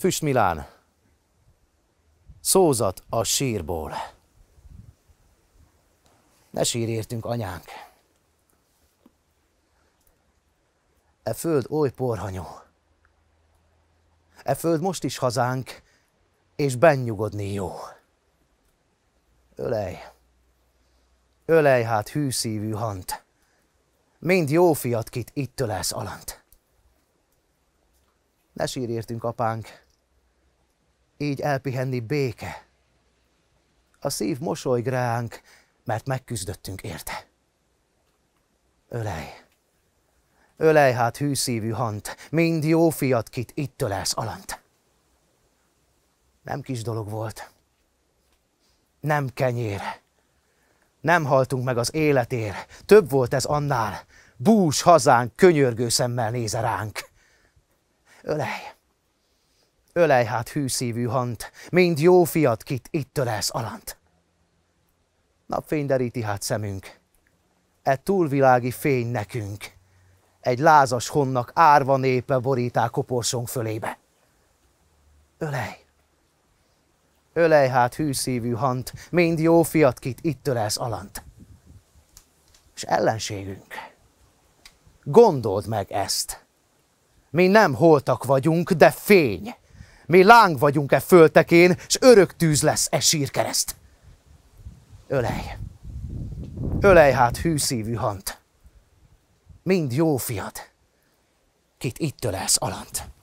Füst Milán. Szózat a sírból. Ne sírértünk, anyánk. E föld oly porhanyó. E föld most is hazánk, és bennyugodni jó. Ölej, ölej hát hűszívű hant, mind jó fiat, kit itt ölelsz alant. Ne sírértünk, apánk, így elpihenni béke. A szív mosolyg ránk, mert megküzdöttünk érte. Ölej! Ölej hát hűszívű hant, mind jó fiat, kit itt tölelsz alant. Nem kis dolog volt. Nem kenyér, Nem haltunk meg az életér. Több volt ez annál. Bús hazánk könyörgő szemmel néze ránk. Ölej! Ölej hát hűszívű hant, mind jó fiat, kit itt ölelsz alant. Napfény deríti hát szemünk, e túlvilági fény nekünk. Egy lázas honnak árva népe borítá koporsónk fölébe. Ölej! Ölej hát hűszívű hant, mind jó fiat, kit itt ölelsz alant. És ellenségünk, gondold meg ezt. Mi nem holtak vagyunk, de fény. Mi láng vagyunk-e föltekén, s örök tűz lesz e sírkereszt. Ölej! Ölej hát hűszívű hant! Mind jó fiad, kit itt ölelsz alant.